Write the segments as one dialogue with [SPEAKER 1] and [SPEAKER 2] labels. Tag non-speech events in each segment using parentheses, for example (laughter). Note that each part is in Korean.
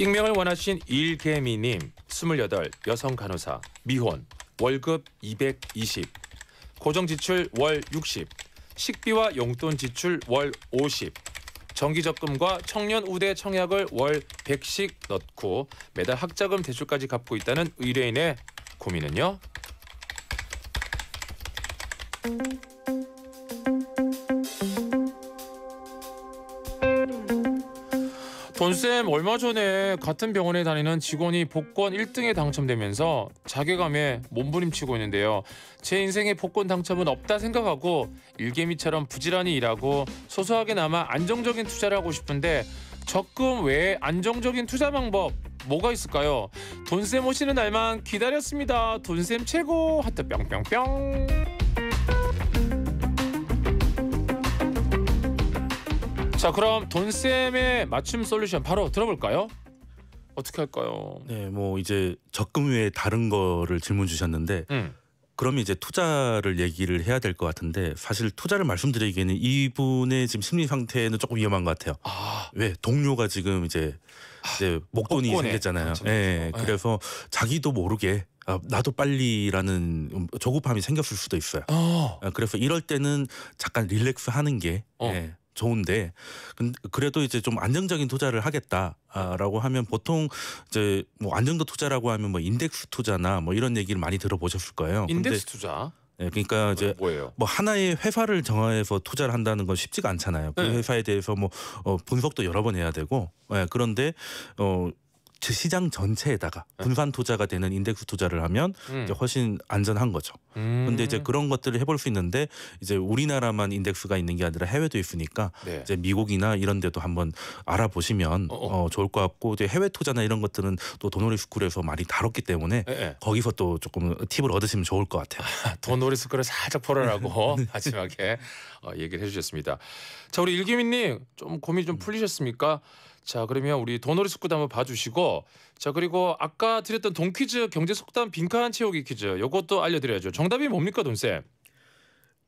[SPEAKER 1] 익명을 원하신 일개미님, 28, 여성 간호사, 미혼, 월급 220, 고정 지출 월 60, 식비와 용돈 지출 월 50, 정기적금과 청년 우대 청약을 월 100씩 넣고 매달 학자금 대출까지 갚고 있다는 의뢰인의 고민은요? 돈쌤 얼마 전에 같은 병원에 다니는 직원이 복권 1등에 당첨되면서 자괴감에 몸부림치고 있는데요. 제 인생에 복권 당첨은 없다 생각하고 일개미처럼 부지런히 일하고 소소하게나마 안정적인 투자를 하고 싶은데 적금 외에 안정적인 투자 방법 뭐가 있을까요? 돈쌤 오시는 날만 기다렸습니다. 돈쌤 최고 하트 뿅뿅뿅. 자 그럼 돈쌤의 맞춤 솔루션 바로 들어볼까요? 어떻게
[SPEAKER 2] 할까요? 네, 뭐 이제 적금 외에 다른 거를 질문 주셨는데 음. 그러면 이제 투자를 얘기를 해야 될 것 같은데 사실 투자를 말씀드리기에는 이분의 지금 심리 상태는 조금 위험한 것 같아요. 아. 왜 동료가 지금 이제 이제 목돈이 복권에. 생겼잖아요. 예, 네, 네. 그래서 자기도 모르게 아, 나도 빨리라는 음, 조급함이 생겼을 수도 있어요. 어. 아, 그래서 이럴 때는 잠깐 릴렉스 하는 게 어. 예, 좋은데 그래도 이제 좀 안정적인 투자를 하겠다라고 하면 보통 이제 뭐 안정적 투자라고 하면 뭐 인덱스 투자나 뭐 이런 얘기를 많이 들어보셨을 거예요. 인덱스 투자. 예, 그러니까 이제 뭐, 뭐예요? 뭐 하나의 회사를 정해서 투자를 한다는 건 쉽지가 않잖아요. 그 네. 회사에 대해서 뭐 어, 분석도 여러 번 해야 되고, 예, 그런데 어 시장 전체에다가 네. 분산 투자가 되는 인덱스 투자를 하면 음. 이제 훨씬 안전한 거죠. 음. 근데 이제 그런 것들을 해볼 수 있는데 이제 우리나라만 인덱스가 있는 게 아니라 해외도 있으니까 네. 이제 미국이나 이런 데도 한번 알아보시면 어, 어. 어 좋을 것 같고 이제 해외 투자나 이런 것들은 또 도노리 스쿨에서 많이 다뤘기 때문에 네. 거기서 또 조금 팁을 얻으시면 좋을 것 같아요. 아,
[SPEAKER 1] 도노리 스쿨을 살짝 포괄라고 (laughs) 네. 마지막에 어, 얘기를 해주셨습니다. 자 우리 일기민님 좀 고민 좀 풀리셨습니까? 자 그러면 우리 도놀이 속담 한번 봐주시고 자 그리고 아까 드렸던 돈 퀴즈 경제 속담 빈칸 채우기 퀴즈 요것도 알려드려야죠. 정답이 뭡니까 돈쌤?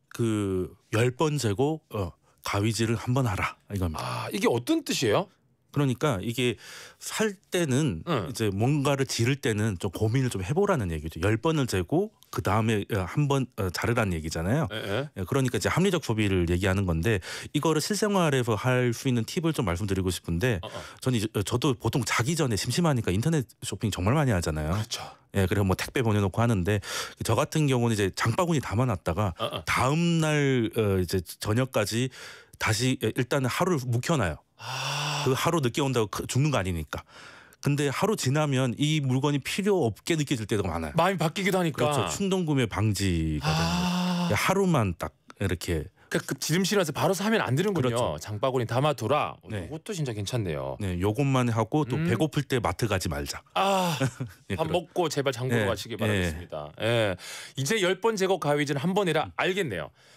[SPEAKER 2] 그열번 재고 어, 가위질을 한번 하라 이겁니다. 아 이게 어떤 뜻이에요? 그러니까 이게 살 때는 응. 이제 뭔가를 지를 때는 좀 고민을 좀 해보라는 얘기죠. 열 번을 재고 그 다음에 어, 한번 어, 자르라는 얘기잖아요. 에에. 예, 예. 예, 그러니까 이제 합리적 소비를 얘기하는 건데 이거를 실생활에서 할 수 있는 팁을 좀 말씀드리고 싶은데 어어. 어. 저는 저도 보통 자기 전에 심심하니까 인터넷 쇼핑 정말 많이 하잖아요. 그렇죠. 예, 그리고뭐 택배 보내놓고 하는데 저 같은 경우는 이제 장바구니 담아놨다가 어어. 다음 날 이제 저녁까지 다시 일단은 하루를 묵혀놔요. 아. 그 하루 늦게 온다고 그 죽는 거 아니니까. 근데 하루 지나면 이 물건이 필요 없게 느껴질 때도 많아요. 마음이 바뀌기도 하니까. 그렇죠. 충동 구매 방지가
[SPEAKER 1] 아... 되는 예, 거 하루만 딱 이렇게 그러니까 그 지름실에서 바로 사면 안 되는군요. 그렇죠. 장바구니 담아둬라. 네. 이것도 진짜 괜찮네요. 네, 요것만 하고 또 음. 배고플 때 마트 가지 말자. 아, (laughs) 네, 밥 먹고 제발 장보러 네. 가시길 네. 바라겠습니다. 예. 이제 열 번 제거 가위질 한 번이라 알겠네요. 네.